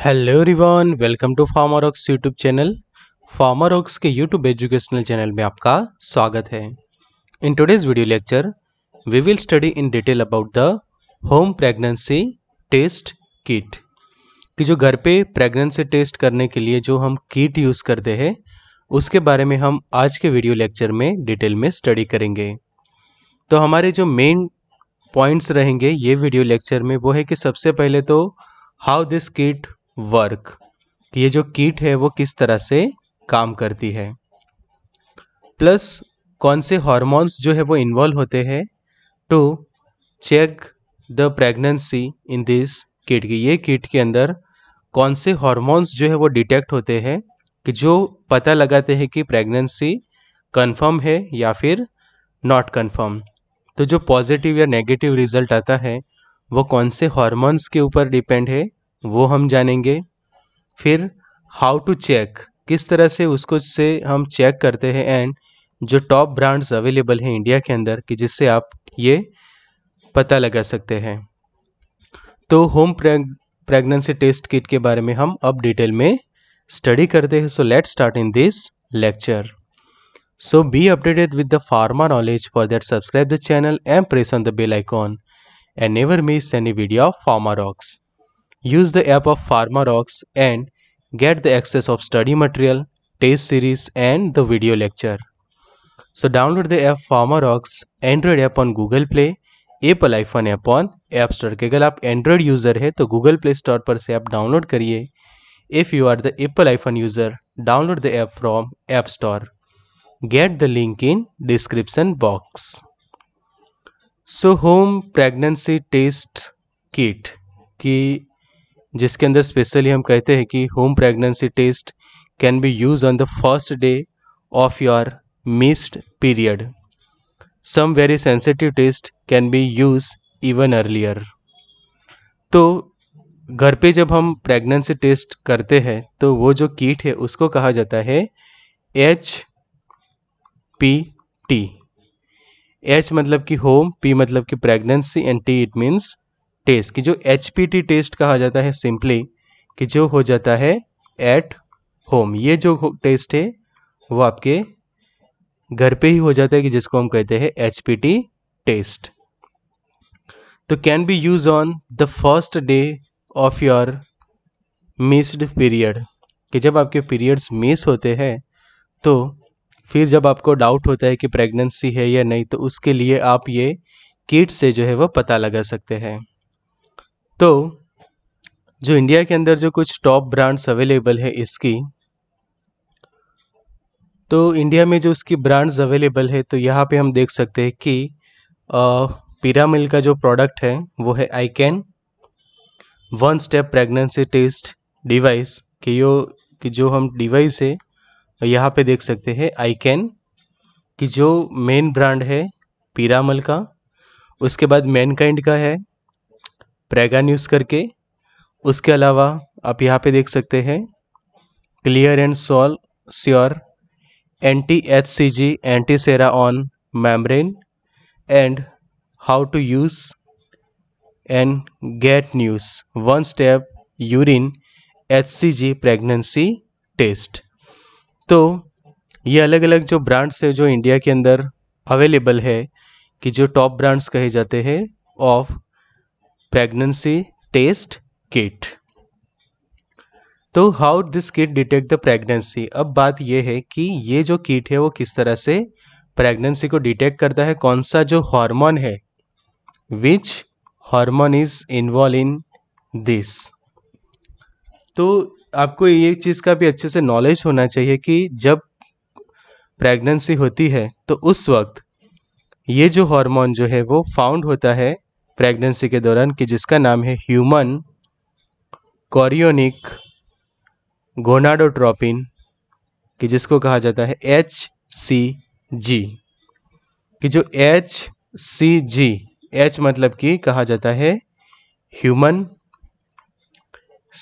Hello रिवान welcome to Pharma Rocks YouTube channel Pharma Rocks के YouTube educational channel में आपका स्वागत है in today's video lecture we will study in detail about the home pregnancy test kit कि जो घर पे प्रेगनेंसी टेस्ट करने के लिए जो हम किट यूज़ करते हैं उसके बारे में हम आज के वीडियो लेक्चर में डिटेल में स्टडी करेंगे तो हमारे जो मेन पॉइंट्स रहेंगे ये वीडियो लेक्चर में वो है कि सबसे पहले तो हाउ दिस किट वर्क ये जो किट है वो किस तरह से काम करती है प्लस कौन से हॉर्मोन्स जो है वो इन्वॉल्व होते हैं to check the pregnancy in this kit की ये किट के अंदर कौन से हॉर्मोन्स जो है वो डिटेक्ट होते हैं कि जो पता लगाते हैं कि प्रेगनेंसी कंफर्म है या फिर नॉट कंफर्म तो जो पॉजिटिव या नेगेटिव रिजल्ट आता है वो कौन से हॉर्मोन्स के ऊपर डिपेंड है वो हम जानेंगे फिर हाउ टू चेक किस तरह से उसको से हम चेक करते हैं एंड जो टॉप ब्रांड्स अवेलेबल हैं इंडिया के अंदर कि जिससे आप ये पता लगा सकते हैं तो होम प्रेगनेंसी टेस्ट किट के बारे में हम अब डिटेल में स्टडी करते हैं so let start in this lecture so be updated with the pharma knowledge for that subscribe the channel and press on the bell icon and never miss any video of Pharma Rocks Use the app of PharmaRocks and get the access of study material, test series and the video lecture. So download the app PharmaRocks, Android app on Google Play, Apple iPhone app on App Store. अगर आप Android user है तो Google Play Store पर से आप download करिए. If you are the Apple iPhone user, download the app from App Store. Get the link in description box. So home pregnancy test kit जिसके अंदर स्पेशली हम कहते हैं कि home pregnancy test can be use on the first day of your missed period some very sensitive test can be use even earlier तो घर पे जब हम प्रेगनेंसी टेस्ट करते हैं तो वो जो कीट है उसको कहा जाता है एच पी टी एच मतलब कि होम पी मतलब कि pregnancy and T it means test कि जो एच टेस्ट कहा जाता है सिंपली कि जो हो जाता है एट होम ये जो टेस्ट है वो आपके घर पे ही हो जाता है कि जिसको हम कहते हैं एच टेस्ट तो can be use on the first day of your missed period कि जब आपके पीरियड्स मिस होते हैं तो फिर जब आपको डाउट होता है कि प्रेगनेंसी है या नहीं तो उसके लिए आप ये किट से जो है वो पता लगा सकते हैं तो जो इंडिया के अंदर जो कुछ टॉप ब्रांड्स अवेलेबल है इसकी तो इंडिया में जो उसकी ब्रांड्स अवेलेबल है तो यहाँ पे हम देख सकते हैं कि पिरामिल का जो प्रोडक्ट है वो है I can one step pregnancy test device कि यो कि जो हम डिवाइस है यहाँ पे देख सकते हैं आई कैन कि जो मेन ब्रांड है पिरामल का उसके बाद मैनकाइंड का है प्रेगन यूज़ करके उसके अलावा आप यहाँ पे देख सकते हैं क्लियर एंड सॉल sure anti H C G anti sera on membrane and how to use and get news one step urine H C G pregnancy test तो ये अलग अलग जो ब्रांड्स है जो इंडिया के अंदर अवेलेबल है कि जो टॉप ब्रांड्स कहे जाते हैं ऑफ pregnancy test kit तो how this kit detect the pregnancy अब बात यह है कि ये जो किट है वो किस तरह से प्रेगनेंसी को डिटेक्ट करता है कौन सा जो हार्मोन है which hormone is involve in this तो आपको ये चीज़ का भी अच्छे से नॉलेज होना चाहिए कि जब प्रेगनेंसी होती है तो उस वक्त ये जो हार्मोन जो है वो फाउंड होता है प्रेगनेंसी के दौरान कि जिसका नाम है ह्यूमन कॉरियोनिक गोनाडोट्रोपिन कि जिसको कहा जाता है एच सी जी कि जो एच सी जी एच मतलब कि कहा जाता है ह्यूमन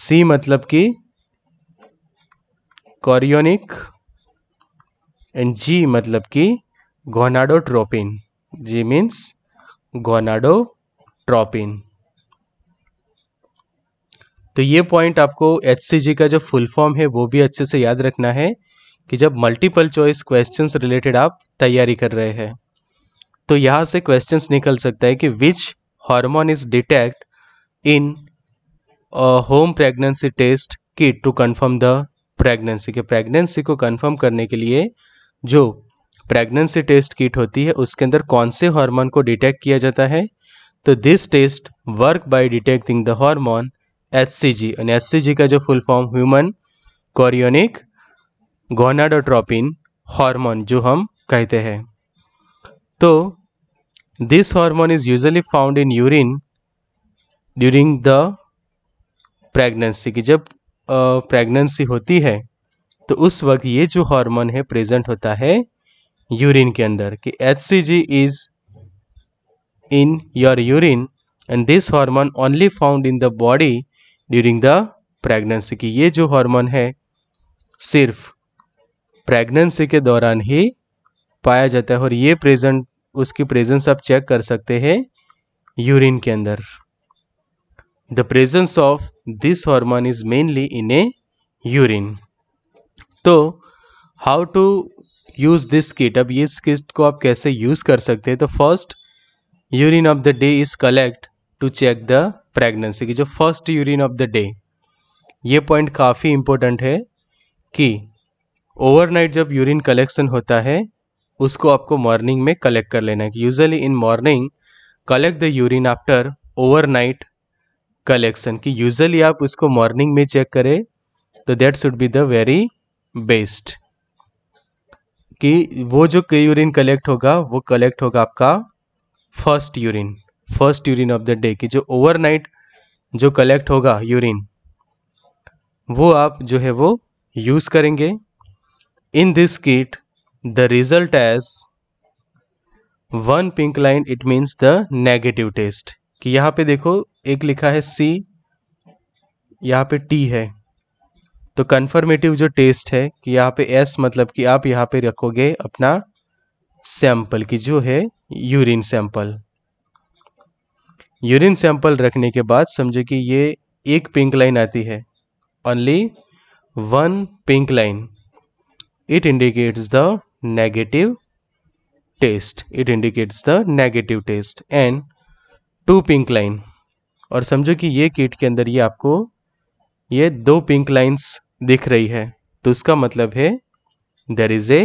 सी मतलब कि कॉरियोनिक एंड जी मतलब कि gonadotropin G means gonadotropin तो ये पॉइंट आपको एच का जो फुल फॉर्म है वो भी अच्छे से याद रखना है कि जब मल्टीपल चॉइस क्वेश्चंस रिलेटेड आप तैयारी कर रहे हैं तो यहाँ से क्वेश्चंस निकल सकता है कि which hormone is detect in home pregnancy test kit to confirm the pregnancy के प्रेगनेंसी को कंफर्म करने के लिए जो प्रेगनेंसी टेस्ट किट होती है उसके अंदर कौन से हार्मोन को डिटेक्ट किया जाता है तो this test work by detecting the hormone HCG C HCG का जो full form human chorionic gonadotropin hormone जो हम कहते हैं तो this hormone is usually found in urine during the pregnancy की जब प्रेगनेंसी होती है तो उस वक्त ये जो हार्मोन है प्रेजेंट होता है यूरिन के अंदर कि H C G is in your urine and this hormone only found in the body during the pregnancy की ये जो hormone है सिर्फ pregnancy के दौरान ही पाया जाता है और ये प्रेजेंट उसकी प्रेजेंस आप चेक कर सकते हैं यूरिन के अंदर the presence of this hormone is mainly in a urine तो how to use this kit अब इस किट को आप कैसे यूज़ कर सकते हैं तो first urine of the day is collect to check the pregnancy की जो first urine of the day ये पॉइंट काफ़ी इम्पोर्टेंट है कि ओवरनाइट जब यूरिन कलेक्शन होता है उसको आपको मॉर्निंग में कलेक्ट कर लेना है usually in morning collect the urine after overnight collection कि यूजली आप उसको मॉर्निंग में चेक करें तो that should be the very best कि वो जो यूरिन कलेक्ट होगा वो कलेक्ट होगा आपका first urine first urine of the day की जो ओवरनाइट जो कलेक्ट होगा यूरिन वो आप जो है वो यूज़ करेंगे in this kit the result as one pink line it means the negative test कि यहाँ पे देखो एक लिखा है सी यहाँ पे टी है तो कन्फर्मेटिव जो टेस्ट है कि यहाँ पे एस मतलब कि आप यहाँ पे रखोगे अपना सैंपल की जो है यूरिन सैंपल यूरिन सैंपल रखने के बाद समझो कि ये एक पिंक लाइन आती है only one pink line it indicates the negative test it indicates the negative test and two pink line और समझो कि ये किट के अंदर ये आपको ये दो पिंक लाइंस दिख रही है तो उसका मतलब है there is a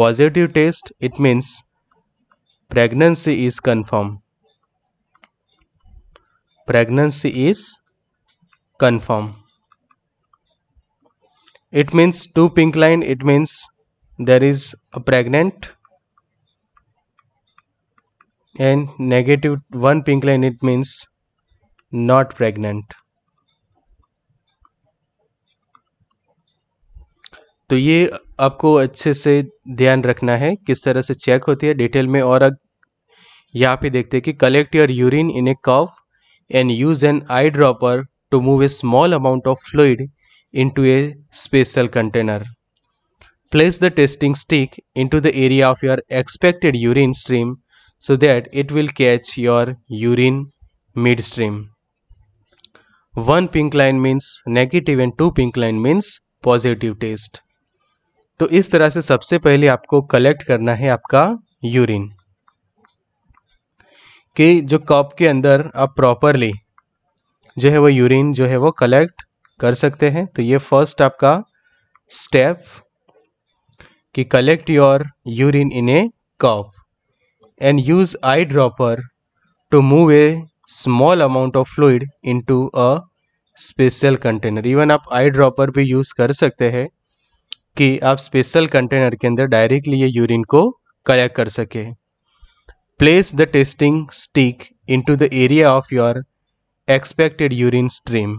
positive test it means pregnancy is confirmed pregnancy is confirmed it means two pink line it means there is a pregnant and negative one pink line it means not pregnant तो ये आपको अच्छे से ध्यान रखना है किस तरह से चेक होती है डिटेल में और अब यहाँ पे देखते हैं कि collect your urine in a cup and use an eye dropper to move a small amount of fluid into a special container place the testing stick into the area of your expected urine stream so that it will catch your urine mid stream one pink line means negative and two pink line means positive test तो इस तरह से सबसे पहले आपको collect करना है आपका यूरिन कि जो कप के अंदर आप प्रॉपरली जो है वो यूरिन जो है वो कलेक्ट कर सकते हैं तो ये फर्स्ट आपका स्टेप कि collect your urine in a cup and use eye dropper to move a small amount of fluid into a special container even आप आई ड्रॉपर भी यूज़ कर सकते हैं कि आप स्पेशल कंटेनर के अंदर डायरेक्टली ये यूरिन को कलेक्ट कर सके place the testing stick into the area of your expected urine stream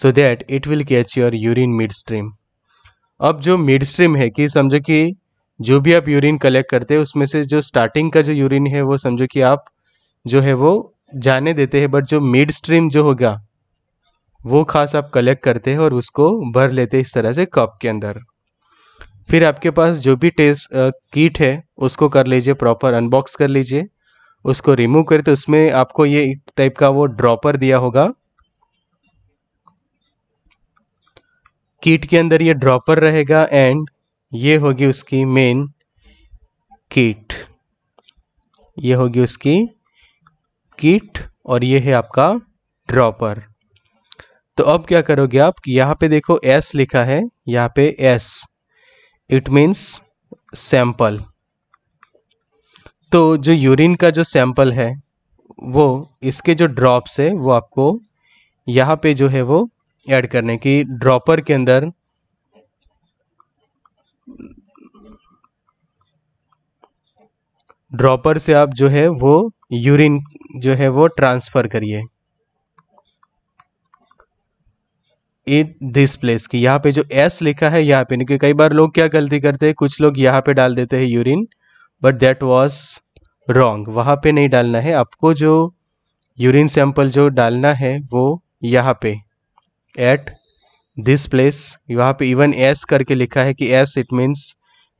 so that it will catch your urine mid stream अब जो मिड स्ट्रीम है कि समझो कि जो भी आप यूरिन कलेक्ट करते हैं उसमें से जो स्टार्टिंग का जो यूरिन है वो समझो कि आप जो है वो जाने देते हैं बट जो मिड स्ट्रीम जो होगा वो खास आप कलेक्ट करते हैं और उसको भर लेते हैं इस तरह से कप के अंदर फिर आपके पास जो भी टेस्ट किट है उसको कर लीजिए प्रॉपर अनबॉक्स कर लीजिए उसको रिमूव करते उसमें आपको ये टाइप का वो ड्रॉपर दिया होगा किट के अंदर ये ड्रॉपर रहेगा एंड ये होगी उसकी मेन किट ये होगी उसकी किट और ये है आपका ड्रॉपर तो अब क्या करोगे आप कि यहाँ पे देखो एस लिखा है यहाँ पे एस इट मीन्स सैंपल तो जो यूरिन का जो सैंपल है वो इसके जो ड्रॉप्स है वो आपको यहाँ पे जो है वो ऐड करने की ड्रॉपर के अंदर ड्रॉपर से आप जो है वो यूरिन जो है वो ट्रांसफ़र करिए इन दिस प्लेस की यहाँ पे जो एस लिखा है यहाँ पे क्योंकि कई बार लोग क्या गलती करते हैं कुछ लोग यहाँ पे डाल देते हैं urine but that was wrong वहाँ पे नहीं डालना है आपको जो यूरिन सैंपल जो डालना है वो यहाँ पे एट दिस प्लेस यहाँ पे इवन एस करके लिखा है कि S it means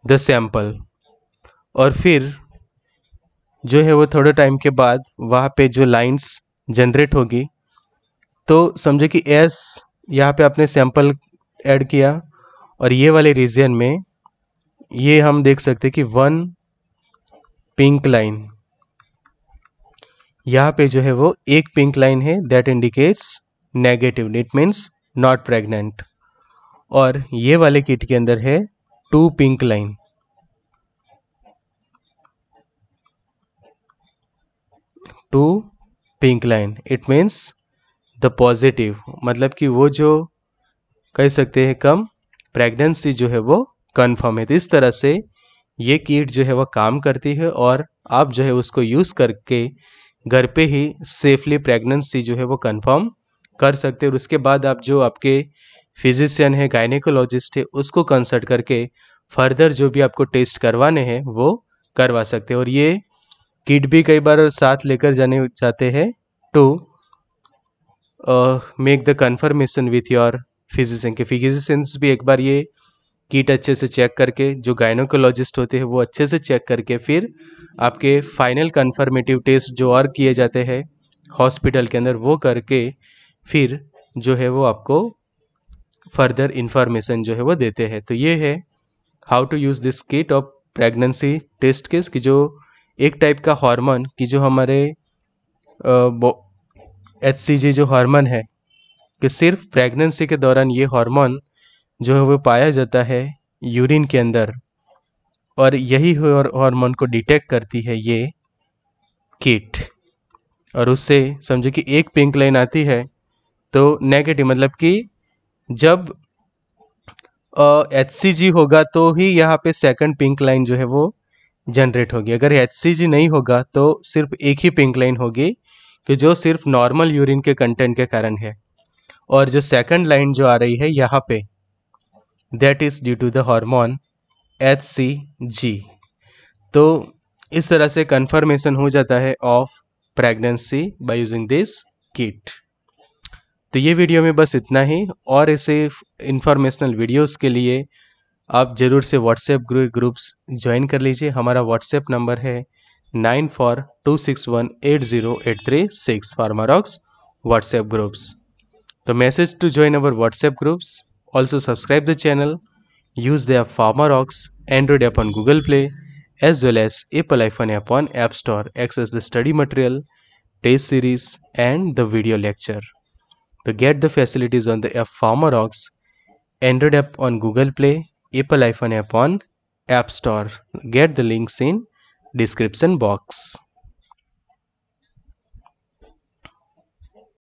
the sample और फिर जो है वो थोड़े टाइम के बाद वहाँ पे जो लाइन्स जनरेट होगी तो समझे कि एस यहाँ पे आपने सैंपल ऐड किया और ये वाले रीजन में ये हम देख सकते हैं कि वन पिंक लाइन यहाँ पे जो है वो एक पिंक लाइन है that indicates negative it means not pregnant और ये वाले किट के अंदर है two pink line two pink line it means the positive मतलब कि वो जो कह सकते हैं कम प्रेगनेंसी जो है वो कन्फर्म है तो इस तरह से ये किट जो है वह काम करती है और आप जो है उसको यूज़ करके घर पे ही सेफली प्रेगनेंसी जो है वो कन्फर्म कर सकते हैं और उसके बाद आप जो आपके फिजिशियन है गायनिकोलॉजिस्ट है उसको कंसल्ट करके फर्दर जो भी आपको टेस्ट करवाने हैं वो करवा सकते हैं और ये किट भी कई बार साथ लेकर जाने जाते हैं टू तो make the confirmation with your physician के फिजिशियंस भी एक बार ये किट अच्छे से चेक करके जो गायनोकोलॉजिस्ट होते हैं वो अच्छे से चेक करके फिर आपके फाइनल कन्फर्मेटिव टेस्ट जो और किए जाते हैं हॉस्पिटल के अंदर वो करके फिर जो है वो आपको फर्दर इन्फॉर्मेशन जो है वो देते हैं तो ये है how to use this kit of pregnancy test case कि जो एक टाइप का हार्मोन कि जो हमारे uh, एच जो हार्मोन है कि सिर्फ प्रेगनेंसी के दौरान ये हार्मोन जो है वो पाया जाता है यूरिन के अंदर और यही हार्मोन को डिटेक्ट करती है ये किट और उससे समझो कि एक पिंक लाइन आती है तो नेगेटिव मतलब कि जब एच uh, होगा तो ही यहाँ पे सेकंड पिंक लाइन जो है वो जनरेट होगी अगर एच नहीं होगा तो सिर्फ एक ही पिंक लाइन होगी कि जो सिर्फ नॉर्मल यूरिन के कंटेंट के कारण है और जो सेकंड लाइन जो आ रही है यहाँ पे that is due to the hormone H C G तो इस तरह से कंफर्मेशन हो जाता है of pregnancy by using this kit तो ये वीडियो में बस इतना ही और ऐसे इंफॉर्मेशनल वीडियोस के लिए आप ज़रूर से व्हाट्सएप ग्रुप ग्रुप्स ज्वाइन कर लीजिए हमारा व्हाट्सएप नंबर है Nine four two six one eight zero eight three six Pharmarox WhatsApp groups. The message to join our WhatsApp groups. Also subscribe the channel. Use the app Pharmarox Android app on Google Play as well as Apple iPhone app on App Store. Access the study material, test series and the video lecture. To get the facilities on the app Pharmarox, Android app on Google Play, Apple iPhone app on App Store. Get the links in description box.